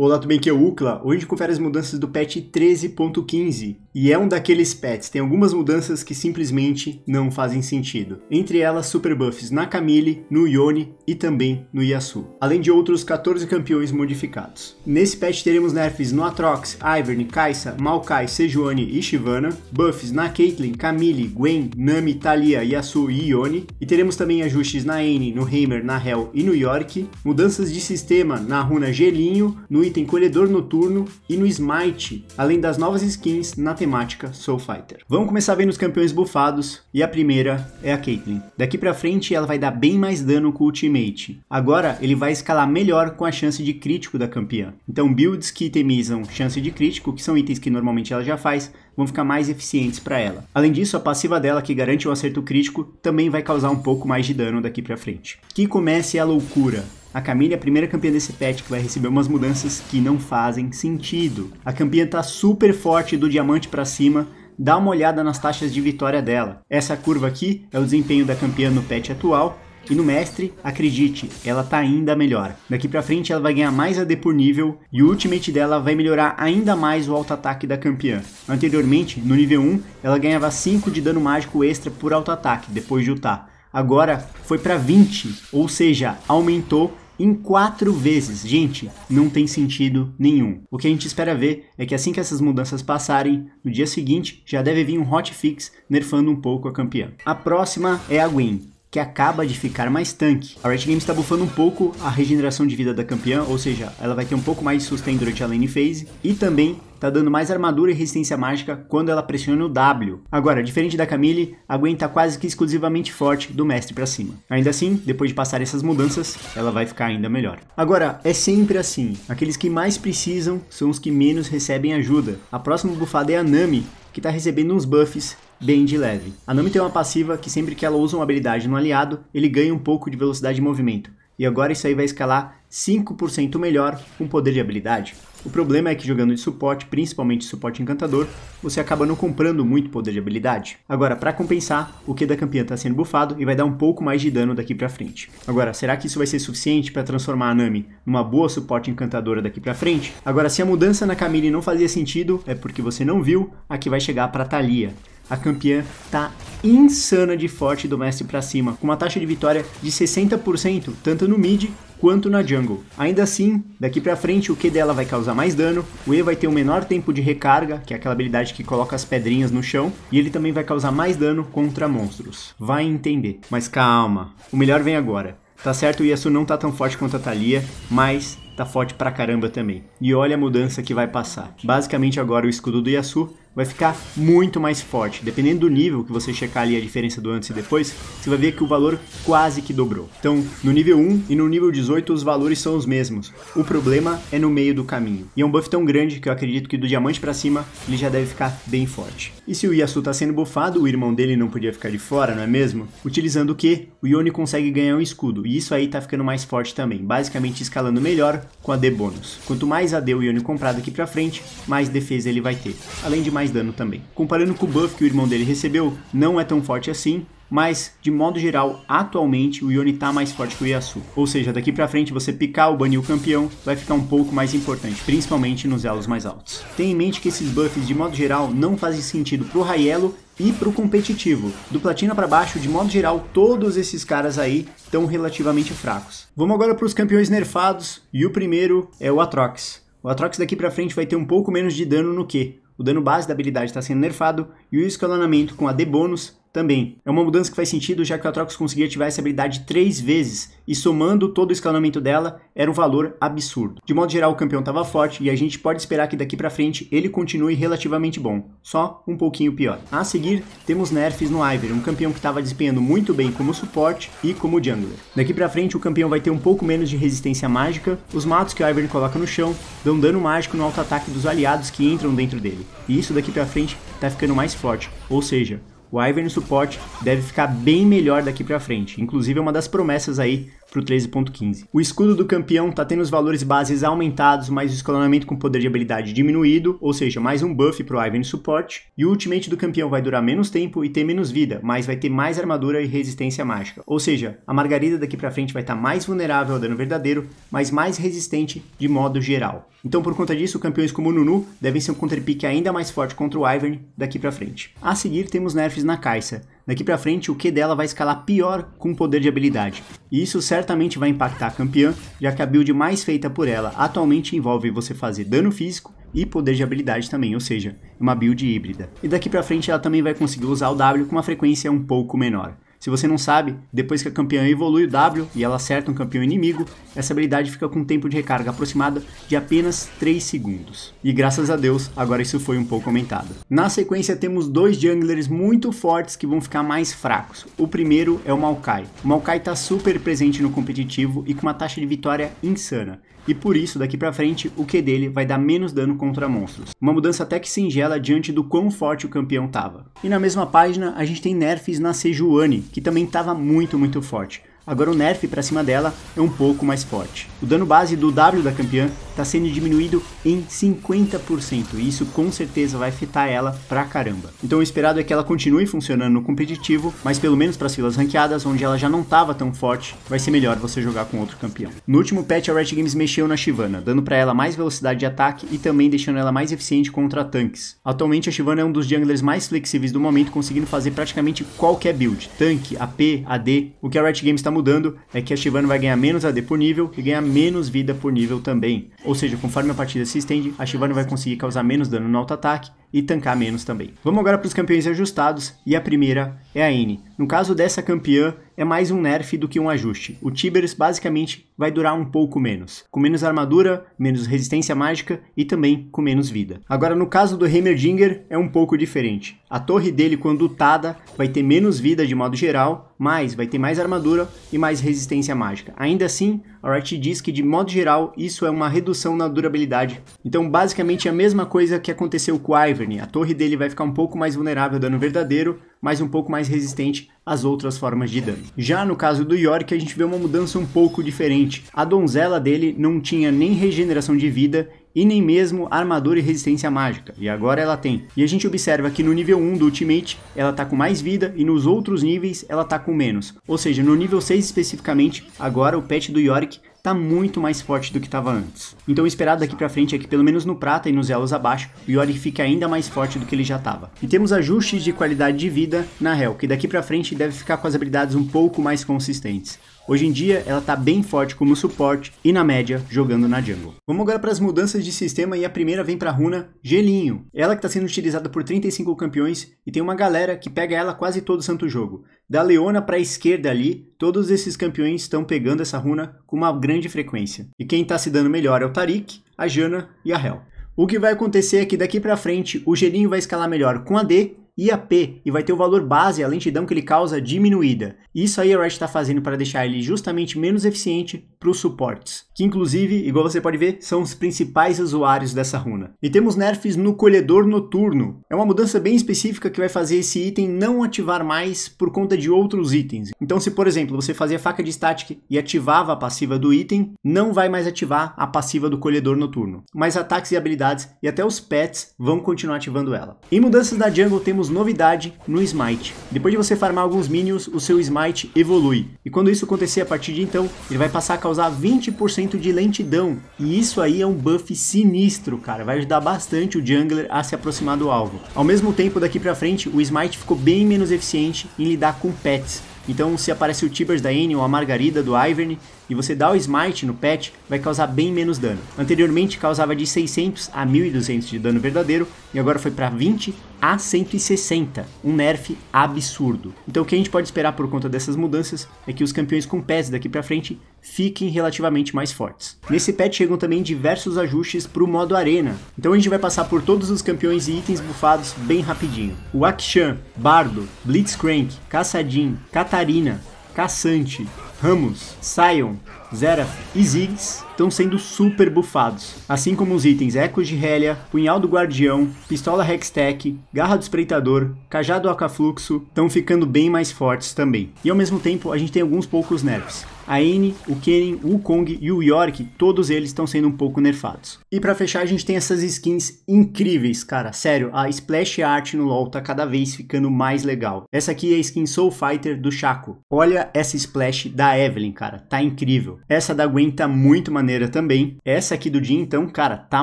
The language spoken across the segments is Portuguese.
Olá, tudo bem? Aqui é o Ucla. Hoje a gente confere as mudanças do patch 13.15 e é um daqueles pets. Tem algumas mudanças que simplesmente não fazem sentido. Entre elas, super buffs na Camille, no Yone e também no Yasu. Além de outros 14 campeões modificados. Nesse patch teremos nerfs no Atrox, Ivern, Kaisa, Maokai, Sejuani e Shyvana. Buffs na Caitlyn, Camille, Gwen, Nami, Talia, Yasu e Yone. E teremos também ajustes na Eni, no Heimer, na Hell e no York. Mudanças de sistema na runa Gelinho, no item Colhedor Noturno e no Smite, além das novas skins na temática Soul Fighter. Vamos começar vendo os campeões bufados, e a primeira é a Caitlyn. Daqui pra frente ela vai dar bem mais dano com o ultimate. Agora ele vai escalar melhor com a chance de crítico da campeã. Então builds que itemizam chance de crítico, que são itens que normalmente ela já faz, vão ficar mais eficientes para ela. Além disso, a passiva dela, que garante um acerto crítico, também vai causar um pouco mais de dano daqui para frente. Que comece a loucura. A Camille é a primeira campeã desse patch que vai receber umas mudanças que não fazem sentido. A campeã tá super forte do diamante para cima, dá uma olhada nas taxas de vitória dela. Essa curva aqui é o desempenho da campeã no patch atual, e no mestre, acredite, ela tá ainda melhor. Daqui pra frente ela vai ganhar mais AD por nível e o ultimate dela vai melhorar ainda mais o alto ataque da campeã. Anteriormente, no nível 1, ela ganhava 5 de dano mágico extra por alto ataque depois de ultar agora foi para 20, ou seja, aumentou em quatro vezes. Gente, não tem sentido nenhum. O que a gente espera ver é que assim que essas mudanças passarem, no dia seguinte já deve vir um hotfix nerfando um pouco a campeã. A próxima é a Gwen que acaba de ficar mais tanque. A Riot Games está bufando um pouco a regeneração de vida da campeã, ou seja, ela vai ter um pouco mais de sustain durante a lane phase, e também tá dando mais armadura e resistência mágica quando ela pressiona o W. Agora, diferente da Camille, aguenta quase que exclusivamente forte do mestre para cima. Ainda assim, depois de passar essas mudanças, ela vai ficar ainda melhor. Agora, é sempre assim. Aqueles que mais precisam são os que menos recebem ajuda. A próxima bufada é a Nami, que tá recebendo uns buffs bem de leve. A Nami tem uma passiva que sempre que ela usa uma habilidade no aliado, ele ganha um pouco de velocidade de movimento. E agora isso aí vai escalar 5% melhor com poder de habilidade. O problema é que jogando de suporte, principalmente suporte encantador, você acaba não comprando muito poder de habilidade. Agora, para compensar, o Q da campeã está sendo bufado e vai dar um pouco mais de dano daqui para frente. Agora, será que isso vai ser suficiente para transformar a Nami numa boa suporte encantadora daqui para frente? Agora, se a mudança na Camille não fazia sentido, é porque você não viu a que vai chegar para Thalia. A campeã tá insana de forte do mestre para cima, com uma taxa de vitória de 60%, tanto no mid quanto na jungle. Ainda assim, daqui pra frente o Q dela vai causar mais dano, o E vai ter um menor tempo de recarga, que é aquela habilidade que coloca as pedrinhas no chão, e ele também vai causar mais dano contra monstros. Vai entender. Mas calma, o melhor vem agora. Tá certo, o Yasuo não tá tão forte quanto a Thalia, mas tá forte pra caramba também. E olha a mudança que vai passar. Basicamente agora o escudo do Yasuo vai ficar muito mais forte. Dependendo do nível que você checar ali a diferença do antes e depois, você vai ver que o valor quase que dobrou. Então, no nível 1 e no nível 18 os valores são os mesmos. O problema é no meio do caminho. E é um buff tão grande que eu acredito que do diamante para cima ele já deve ficar bem forte. E se o Yasuo tá sendo buffado, o irmão dele não podia ficar de fora, não é mesmo? Utilizando o que? O Yone consegue ganhar um escudo, e isso aí tá ficando mais forte também, basicamente escalando melhor com a D bônus. Quanto mais AD o Yone comprar daqui pra frente, mais defesa ele vai ter. Além de mais mais dano também. Comparando com o buff que o irmão dele recebeu, não é tão forte assim, mas, de modo geral, atualmente o Yoni tá mais forte que o Yasuo. Ou seja, daqui pra frente você picar ou banir o campeão vai ficar um pouco mais importante, principalmente nos elos mais altos. Tenha em mente que esses buffs, de modo geral, não fazem sentido pro Raiello e pro competitivo. Do platina para baixo, de modo geral, todos esses caras aí estão relativamente fracos. Vamos agora para os campeões nerfados, e o primeiro é o Atrox. O Atrox daqui pra frente vai ter um pouco menos de dano no Q, o dano base da habilidade está sendo nerfado e o escalonamento com a D bônus também. É uma mudança que faz sentido, já que o Atrox conseguia ativar essa habilidade três vezes e somando todo o escalonamento dela, era um valor absurdo. De modo geral, o campeão estava forte e a gente pode esperar que daqui para frente ele continue relativamente bom, só um pouquinho pior. A seguir, temos nerfs no Ivern um campeão que estava desempenhando muito bem como suporte e como jungler. Daqui para frente, o campeão vai ter um pouco menos de resistência mágica, os matos que o Ivern coloca no chão dão dano mágico no auto ataque dos aliados que entram dentro dele. E isso daqui para frente tá ficando mais forte, ou seja, o Ivern Support deve ficar bem melhor daqui para frente. Inclusive é uma das promessas aí para o 13.15. O escudo do campeão está tendo os valores bases aumentados, mas o escalonamento com poder de habilidade diminuído, ou seja, mais um buff para o Ivan suporte. E o ultimate do campeão vai durar menos tempo e ter menos vida, mas vai ter mais armadura e resistência mágica. Ou seja, a Margarida daqui para frente vai estar tá mais vulnerável ao dano verdadeiro, mas mais resistente de modo geral. Então, por conta disso, campeões como o Nunu devem ser um counterpick ainda mais forte contra o Ivern daqui para frente. A seguir, temos nerfs na Caixa. Daqui para frente, o Q dela vai escalar pior com poder de habilidade. E isso certamente vai impactar a campeã, já que a build mais feita por ela atualmente envolve você fazer dano físico e poder de habilidade também, ou seja, uma build híbrida. E daqui para frente ela também vai conseguir usar o W com uma frequência um pouco menor. Se você não sabe, depois que a campeã evolui o W e ela acerta um campeão inimigo, essa habilidade fica com um tempo de recarga aproximado de apenas 3 segundos. E graças a Deus, agora isso foi um pouco aumentado. Na sequência temos dois junglers muito fortes que vão ficar mais fracos. O primeiro é o Maokai. O Maokai está super presente no competitivo e com uma taxa de vitória insana e por isso daqui para frente o Q dele vai dar menos dano contra monstros. Uma mudança até que singela diante do quão forte o campeão tava. E na mesma página a gente tem nerfs na Sejuani, que também tava muito muito forte agora o nerf para cima dela é um pouco mais forte. O dano base do W da campeã está sendo diminuído em 50% e isso com certeza vai afetar ela pra caramba. Então o esperado é que ela continue funcionando no competitivo, mas pelo menos para as filas ranqueadas, onde ela já não estava tão forte, vai ser melhor você jogar com outro campeão. No último patch, a Riot Games mexeu na Shyvana, dando para ela mais velocidade de ataque e também deixando ela mais eficiente contra tanques. Atualmente a Shyvana é um dos junglers mais flexíveis do momento, conseguindo fazer praticamente qualquer build, tanque, AP, AD, o que a Riot Games está mudando é que a Shivana vai ganhar menos AD por nível e ganhar menos vida por nível também. Ou seja, conforme a partida se estende, a Shivana vai conseguir causar menos dano no auto-ataque e tancar menos também. Vamos agora para os campeões ajustados, e a primeira é a N. No caso dessa campeã, é mais um nerf do que um ajuste. O Tiberius basicamente vai durar um pouco menos, com menos armadura, menos resistência mágica e também com menos vida. Agora no caso do Heimerdinger é um pouco diferente. A torre dele quando lutada vai ter menos vida de modo geral, mas vai ter mais armadura e mais resistência mágica. Ainda assim, a Riot diz que de modo geral isso é uma redução na durabilidade. Então basicamente é a mesma coisa que aconteceu com o Ivern, a torre dele vai ficar um pouco mais vulnerável ao dano verdadeiro, mas um pouco mais resistente às outras formas de dano. Já no caso do York a gente vê uma mudança um pouco diferente a donzela dele não tinha nem regeneração de vida e nem mesmo armadura e resistência mágica, e agora ela tem. E a gente observa que no nível 1 do Ultimate ela tá com mais vida e nos outros níveis ela tá com menos. Ou seja, no nível 6 especificamente, agora o pet do Yorick tá muito mais forte do que estava antes. Então o esperado daqui para frente é que pelo menos no prata e nos elos abaixo, o Yorick fique ainda mais forte do que ele já estava. E temos ajustes de qualidade de vida na Hell, que daqui para frente deve ficar com as habilidades um pouco mais consistentes. Hoje em dia, ela está bem forte como suporte e na média jogando na jungle. Vamos agora para as mudanças de sistema e a primeira vem para a runa Gelinho. Ela que está sendo utilizada por 35 campeões e tem uma galera que pega ela quase todo santo jogo. Da Leona para a esquerda ali, todos esses campeões estão pegando essa runa com uma grande frequência. E quem está se dando melhor é o Tarik, a Jana e a Hel. O que vai acontecer é que daqui para frente o Gelinho vai escalar melhor com a D IAP e vai ter o valor base, a lentidão que ele causa, diminuída. Isso aí a Riot está fazendo para deixar ele justamente menos eficiente para os suportes, que inclusive, igual você pode ver, são os principais usuários dessa runa. E temos nerfs no Colhedor Noturno. É uma mudança bem específica que vai fazer esse item não ativar mais por conta de outros itens. Então, se por exemplo você fazia faca de static e ativava a passiva do item, não vai mais ativar a passiva do colhedor noturno. Mas ataques e habilidades e até os pets vão continuar ativando ela. Em mudanças da jungle temos novidade no smite. Depois de você farmar alguns minions, o seu smite evolui. E quando isso acontecer a partir de então, ele vai passar a causar 20% de lentidão. E isso aí é um buff sinistro, cara. Vai ajudar bastante o jungler a se aproximar do alvo. Ao mesmo tempo, daqui pra frente, o smite ficou bem menos eficiente em lidar com pets então, se aparece o Tibers da Annie ou a Margarida do Ivern, e você dá o smite no pet, vai causar bem menos dano. Anteriormente causava de 600 a 1200 de dano verdadeiro e agora foi para 20 a 160, um nerf absurdo. Então o que a gente pode esperar por conta dessas mudanças é que os campeões com pets daqui para frente fiquem relativamente mais fortes. Nesse patch chegam também diversos ajustes para o modo arena, então a gente vai passar por todos os campeões e itens bufados bem rapidinho. O Akshan, Bardo, Blitzcrank, Caçadin, Catarina, Caçante, Ramos. Saiam. Zera, e Ziggs estão sendo super bufados, assim como os itens Ecos de Hélia, Punhal do Guardião, Pistola Hextech, Garra do Espreitador, Cajado Acafluxo estão ficando bem mais fortes também. E ao mesmo tempo a gente tem alguns poucos nerfs. A N, o Kennen, o Kong e o York, todos eles estão sendo um pouco nerfados. E para fechar, a gente tem essas skins incríveis, cara. Sério, a splash art no LoL tá cada vez ficando mais legal. Essa aqui é a skin Soul Fighter do Chaco. Olha essa splash da Evelyn, cara. Tá incrível. Essa da Gwen tá muito maneira também. Essa aqui do dia então, cara, tá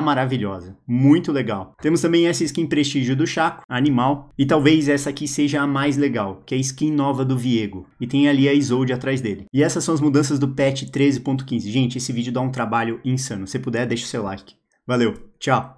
maravilhosa. Muito legal. Temos também essa skin prestígio do Chaco, animal. E talvez essa aqui seja a mais legal, que é a skin nova do Viego. E tem ali a Isolde atrás dele. E essas são as mudanças do patch 13.15. Gente, esse vídeo dá um trabalho insano. Se puder, deixa o seu like. Valeu, tchau!